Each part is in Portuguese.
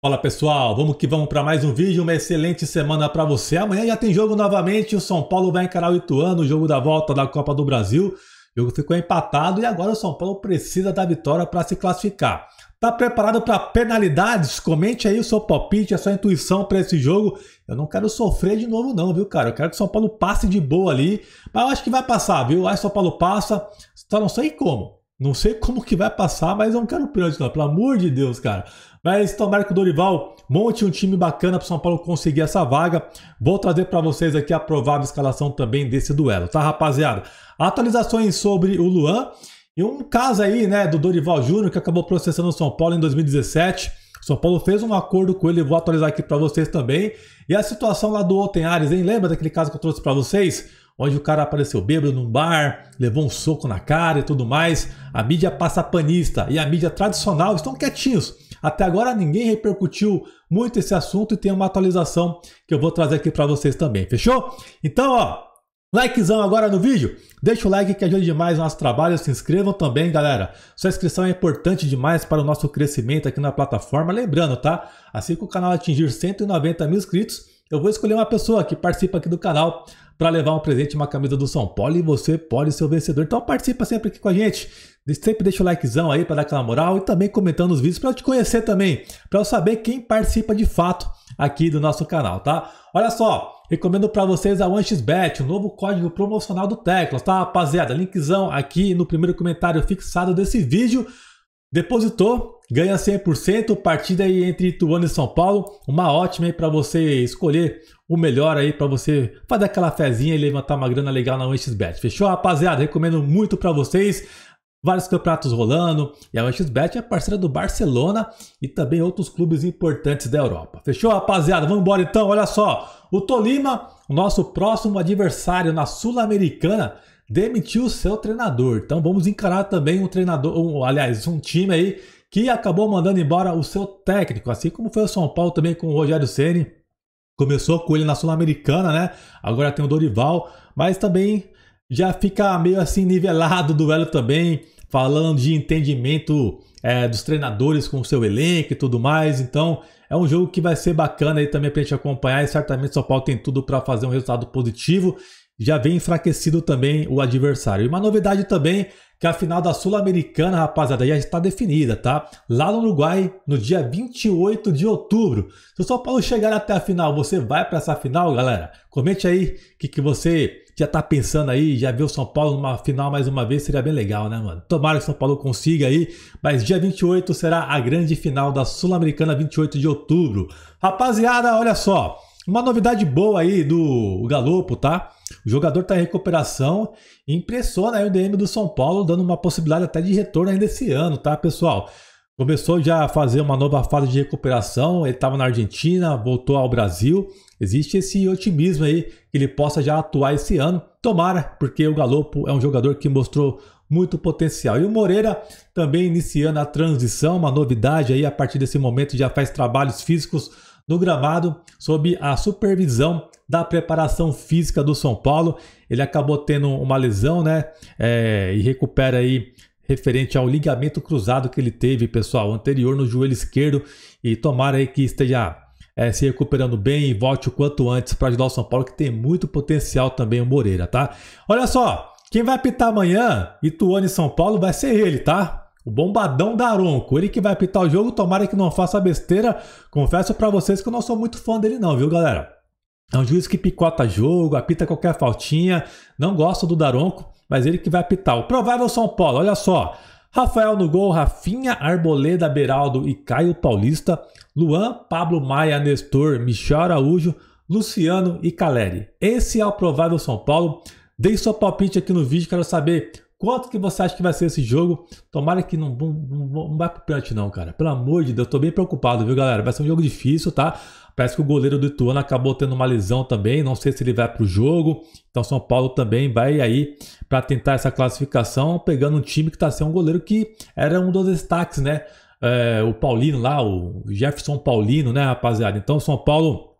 Fala pessoal, vamos que vamos para mais um vídeo, uma excelente semana para você. Amanhã já tem jogo novamente, o São Paulo vai encarar o Ituano, o jogo da volta da Copa do Brasil. O jogo ficou empatado e agora o São Paulo precisa da vitória para se classificar. Tá preparado para penalidades? Comente aí o seu palpite, a sua intuição para esse jogo. Eu não quero sofrer de novo não, viu, cara? Eu quero que o São Paulo passe de boa ali, mas eu acho que vai passar, viu? acho que o São Paulo passa, só não sei como. Não sei como que vai passar, mas eu não quero perder não. Pelo amor de Deus, cara. Mas tomara então, que o Dorival monte um time bacana para o São Paulo conseguir essa vaga. Vou trazer para vocês aqui a provável escalação também desse duelo, tá, rapaziada? Atualizações sobre o Luan e um caso aí, né, do Dorival Júnior que acabou processando o São Paulo em 2017. O São Paulo fez um acordo com ele, vou atualizar aqui para vocês também. E a situação lá do Alten Ares, hein? Lembra daquele caso que eu trouxe para vocês? onde o cara apareceu bêbado num bar, levou um soco na cara e tudo mais. A mídia passapanista e a mídia tradicional estão quietinhos. Até agora ninguém repercutiu muito esse assunto e tem uma atualização que eu vou trazer aqui para vocês também, fechou? Então, ó, likezão agora no vídeo. Deixa o like que ajuda demais o nosso trabalho, se inscrevam também, galera. Sua inscrição é importante demais para o nosso crescimento aqui na plataforma, lembrando, tá? Assim que o canal atingir 190 mil inscritos, eu vou escolher uma pessoa que participa aqui do canal para levar um presente, uma camisa do São Paulo e você pode ser o vencedor. Então participa sempre aqui com a gente. Sempre deixa o likezão aí para dar aquela moral e também comentando os vídeos para eu te conhecer também, para eu saber quem participa de fato aqui do nosso canal, tá? Olha só, recomendo para vocês a OneXBet, o novo código promocional do Teclas, tá, rapaziada? Linkzão aqui no primeiro comentário fixado desse vídeo. Depositou, ganha 100%, partida aí entre Ituano e São Paulo, uma ótima aí para você escolher o melhor aí para você fazer aquela fezinha e levantar uma grana legal na OneXBet. Fechou, rapaziada? Recomendo muito para vocês. Vários campeonatos rolando e a OneXBet é parceira do Barcelona e também outros clubes importantes da Europa. Fechou, rapaziada? Vamos embora então. Olha só, o Tolima, nosso próximo adversário na Sul-Americana, demitiu seu treinador. Então vamos encarar também um treinador, um, aliás, um time aí que acabou mandando embora o seu técnico, assim como foi o São Paulo também com o Rogério Ceni. Começou com ele na Sul-Americana, né? Agora tem o Dorival, mas também já fica meio assim nivelado o duelo também, falando de entendimento é, dos treinadores com o seu elenco e tudo mais. Então é um jogo que vai ser bacana aí também pra gente acompanhar e certamente o São Paulo tem tudo para fazer um resultado positivo já vem enfraquecido também o adversário. E uma novidade também que a final da Sul-Americana, rapaziada, já está definida, tá? Lá no Uruguai, no dia 28 de outubro. Se o São Paulo chegar até a final, você vai para essa final, galera? Comente aí que que você já tá pensando aí, já viu o São Paulo numa final mais uma vez, seria bem legal, né, mano? Tomara que o São Paulo consiga aí, mas dia 28 será a grande final da Sul-Americana, 28 de outubro. Rapaziada, olha só, uma novidade boa aí do Galopo, tá? O jogador está em recuperação e aí o DM do São Paulo, dando uma possibilidade até de retorno ainda esse ano, tá, pessoal? Começou já a fazer uma nova fase de recuperação, ele estava na Argentina, voltou ao Brasil. Existe esse otimismo aí que ele possa já atuar esse ano. Tomara, porque o Galopo é um jogador que mostrou muito potencial. E o Moreira também iniciando a transição, uma novidade aí a partir desse momento já faz trabalhos físicos no gramado sob a supervisão da preparação física do São Paulo. Ele acabou tendo uma lesão, né? É, e recupera aí referente ao ligamento cruzado que ele teve, pessoal, anterior no joelho esquerdo. E tomara aí que esteja é, se recuperando bem e volte o quanto antes para ajudar o São Paulo, que tem muito potencial também o Moreira, tá? Olha só, quem vai apitar amanhã, Ituano e São Paulo, vai ser ele, tá? O bombadão da Aronco, ele que vai apitar o jogo, tomara que não faça besteira. Confesso para vocês que eu não sou muito fã dele não, viu, galera? É um juiz que picota jogo, apita qualquer faltinha. Não gosto do Daronco, mas ele que vai apitar. O provável São Paulo, olha só. Rafael no gol, Rafinha, Arboleda, Beraldo e Caio Paulista. Luan, Pablo Maia, Nestor, Michel Araújo, Luciano e Caleri. Esse é o provável São Paulo. Dei seu palpite aqui no vídeo, quero saber Quanto que você acha que vai ser esse jogo? Tomara que não, não, não, não vai pro pênalti não, cara. Pelo amor de Deus, tô bem preocupado, viu, galera? Vai ser um jogo difícil, tá? Parece que o goleiro do Ituano acabou tendo uma lesão também, não sei se ele vai pro jogo. Então São Paulo também vai aí para tentar essa classificação, pegando um time que tá sem um goleiro que era um dos destaques, né? É, o Paulino lá, o Jefferson Paulino, né, rapaziada? Então São Paulo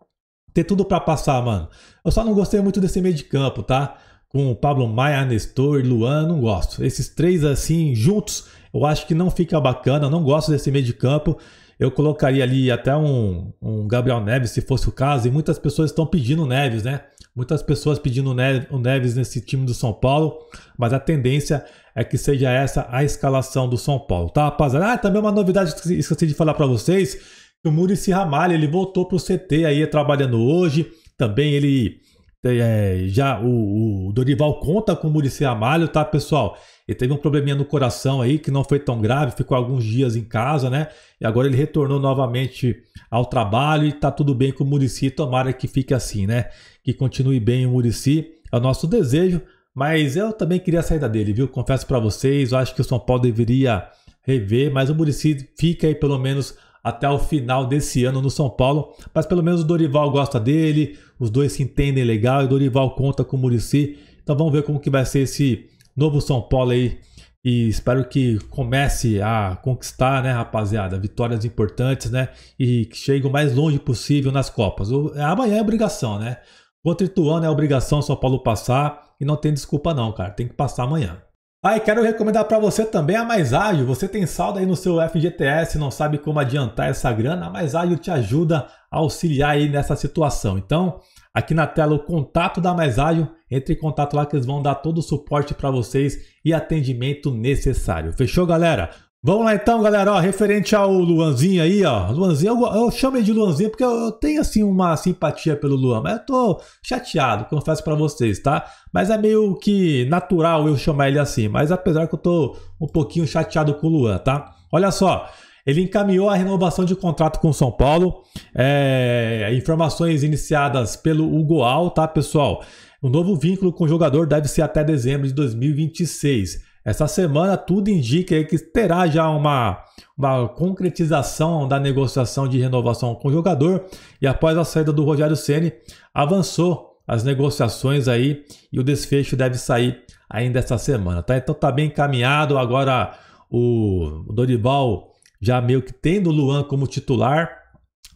tem tudo para passar, mano. Eu só não gostei muito desse meio de campo, tá? com o Pablo Maia, Nestor e Luan, não gosto. Esses três assim juntos, eu acho que não fica bacana, não gosto desse meio de campo. Eu colocaria ali até um, um Gabriel Neves, se fosse o caso, e muitas pessoas estão pedindo Neves, né? Muitas pessoas pedindo o Neves nesse time do São Paulo, mas a tendência é que seja essa a escalação do São Paulo, tá, rapaziada? Ah, também uma novidade que esqueci de falar para vocês, que o Murici Ramalho, ele voltou pro CT aí trabalhando hoje, também ele é, já o, o, Dorival conta com o Murici Amalho, tá, pessoal? Ele teve um probleminha no coração aí que não foi tão grave, ficou alguns dias em casa, né? E agora ele retornou novamente ao trabalho e tá tudo bem com o Murici. Tomara que fique assim, né? Que continue bem o Murici. É o nosso desejo, mas eu também queria a saída dele, viu? Confesso para vocês, eu acho que o São Paulo deveria rever, mas o Murici fica aí pelo menos até o final desse ano no São Paulo. Mas pelo menos o Dorival gosta dele, os dois se entendem legal e o Dorival conta com o Murici. Então vamos ver como que vai ser esse novo São Paulo aí. E espero que comece a conquistar, né, rapaziada, vitórias importantes, né? E que chegue o mais longe possível nas Copas. Amanhã é obrigação, né? Contra Ituano é obrigação São Paulo passar e não tem desculpa não, cara. Tem que passar amanhã. Ah, e quero recomendar para você também a Mais Ágil. Você tem saldo aí no seu FGTS, não sabe como adiantar essa grana? A Mais Ágil te ajuda a auxiliar aí nessa situação. Então, aqui na tela o contato da Mais Ágil. Entre em contato lá que eles vão dar todo o suporte para vocês e atendimento necessário. Fechou, galera? Vamos lá então, galera. Ó, referente ao Luanzinho aí, ó. Luanzinho, eu, eu chamo ele de Luanzinho porque eu, eu, tenho assim uma simpatia pelo Luan, mas eu tô chateado, confesso para vocês, tá? Mas é meio que natural eu chamar ele assim, mas apesar que eu tô um pouquinho chateado com o Luan, tá? Olha só, ele encaminhou a renovação de contrato com o São Paulo. É, informações iniciadas pelo Hugo Al, tá, pessoal? O novo vínculo com o jogador deve ser até dezembro de 2026. Essa semana tudo indica que terá já uma, uma concretização da negociação de renovação com o jogador e após a saída do Rogério Ceni avançou as negociações aí e o desfecho deve sair ainda essa semana, tá? Então tá bem encaminhado agora o Dorival já meio que tendo o Luan como titular,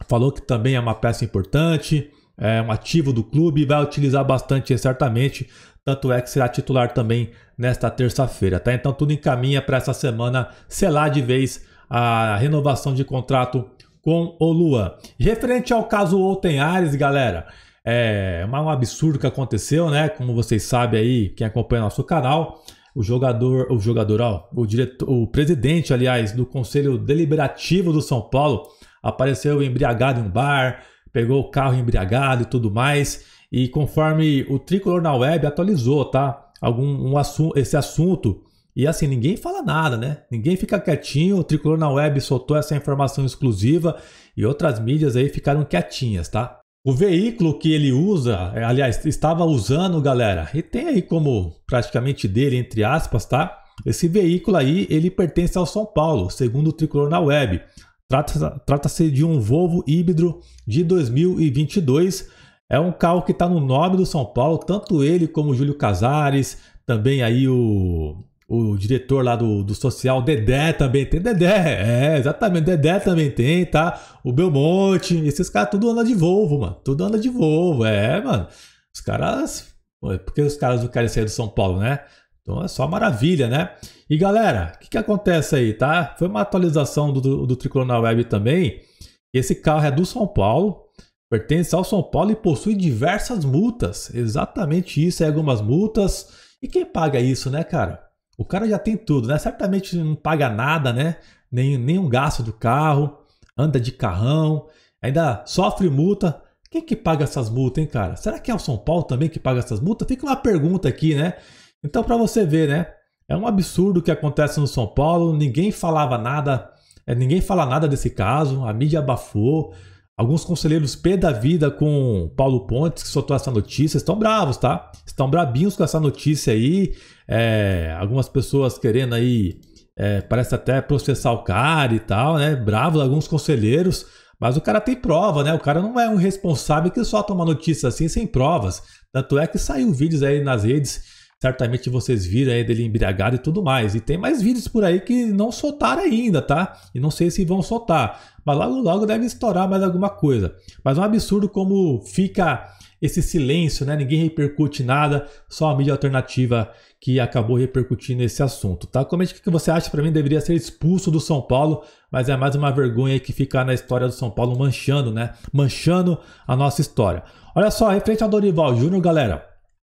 falou que também é uma peça importante, é um ativo do clube, vai utilizar bastante certamente, tanto é que será titular também nesta terça-feira, tá? Então tudo encaminha para essa semana selar de vez a renovação de contrato com o Luan. Referente ao caso Outenares, galera, é um absurdo que aconteceu, né? Como vocês sabem aí, quem acompanha nosso canal, o jogador, o jogador, ó, o diretor, o presidente, aliás, do Conselho Deliberativo do São Paulo apareceu embriagado em um bar, pegou o carro embriagado e tudo mais. E conforme o Tricolor na web atualizou, tá? Algum um assunto, esse assunto. E assim, ninguém fala nada, né? Ninguém fica quietinho. O Tricolor na web soltou essa informação exclusiva e outras mídias aí ficaram quietinhas, tá? O veículo que ele usa, é, aliás, estava usando, galera, e tem aí como praticamente dele, entre aspas, tá? Esse veículo aí, ele pertence ao São Paulo, segundo o Tricolor na Web. Trata-se de um Volvo híbrido de 2022. É um carro que está no nome do São Paulo, tanto ele como o Júlio Casares, também aí o, o diretor lá do, do social, Dedé também tem. Dedé, é, exatamente, Dedé também tem, tá? O Belmonte, esses caras tudo anda de Volvo, mano. Tudo anda de Volvo, é, mano. Os caras. É Por que os caras não querem sair do São Paulo, né? Então é só maravilha, né? E galera, o que, que acontece aí, tá? Foi uma atualização do, do, do Tricolor na Web também. Esse carro é do São Paulo, pertence ao São Paulo e possui diversas multas. Exatamente isso, é algumas multas. E quem paga isso, né, cara? O cara já tem tudo, né? Certamente não paga nada, né? Nem, nenhum gasto do carro, anda de carrão, ainda sofre multa. Quem que paga essas multas, hein, cara? Será que é o São Paulo também que paga essas multas? Fica uma pergunta aqui, né? Então, para você ver, né? É um absurdo o que acontece no São Paulo. Ninguém falava nada, é, ninguém fala nada desse caso. A mídia abafou. Alguns conselheiros pé da vida com Paulo Pontes, que soltou essa notícia, estão bravos, tá? Estão brabinhos com essa notícia aí. É, algumas pessoas querendo aí, é, parece até processar o cara e tal, né? Bravos, alguns conselheiros. Mas o cara tem prova, né? O cara não é um responsável que solta uma notícia assim sem provas. Tanto é que saiu vídeos aí nas redes Certamente vocês viram aí dele embriagado e tudo mais. E tem mais vídeos por aí que não soltaram ainda, tá? E não sei se vão soltar. Mas logo, logo deve estourar mais alguma coisa. Mas é um absurdo como fica esse silêncio, né? Ninguém repercute nada, só a mídia alternativa que acabou repercutindo esse assunto, tá? Comente o que você acha para mim deveria ser expulso do São Paulo, mas é mais uma vergonha que ficar na história do São Paulo manchando, né? Manchando a nossa história. Olha só, referente ao Dorival Júnior, galera.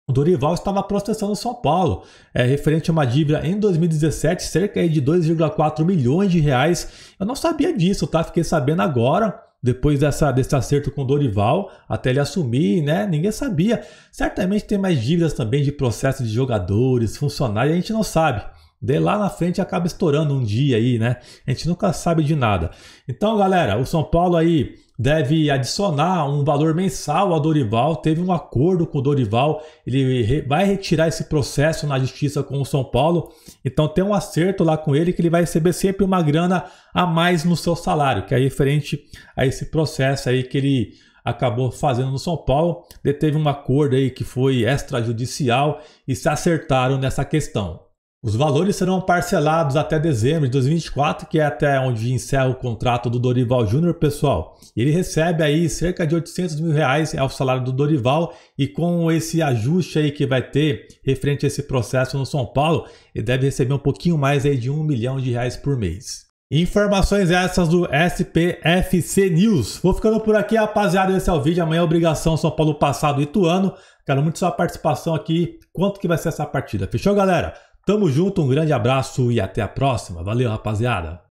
O Dorival estava processando São Paulo, é, referente a uma dívida em 2017, cerca de 2,4 milhões de reais. Eu não sabia disso, tá? Fiquei sabendo agora, depois dessa, desse acerto com o Dorival, até ele assumir, né? Ninguém sabia. Certamente tem mais dívidas também de processo de jogadores, funcionários, a gente não sabe. De lá na frente acaba estourando um dia aí, né? A gente nunca sabe de nada. Então, galera, o São Paulo aí deve adicionar um valor mensal ao Dorival. Teve um acordo com o Dorival, ele vai retirar esse processo na justiça com o São Paulo. Então tem um acerto lá com ele que ele vai receber sempre uma grana a mais no seu salário, que é referente a esse processo aí que ele acabou fazendo no São Paulo. Ele teve um acordo aí que foi extrajudicial e se acertaram nessa questão. Os valores serão parcelados até dezembro de 2024, que é até onde encerra o contrato do Dorival Júnior, pessoal. Ele recebe aí cerca de 800 mil reais é o salário do Dorival e com esse ajuste aí que vai ter referente a esse processo no São Paulo, ele deve receber um pouquinho mais aí de um milhão de reais por mês. Informações essas do SPFC News. Vou ficando por aqui, rapaziada. Esse é o vídeo. Amanhã é obrigação São Paulo passado e Ituano. Quero muito sua participação aqui. Quanto que vai ser essa partida? Fechou, galera? Tamo junto, um grande abraço e até a próxima. Valeu, rapaziada!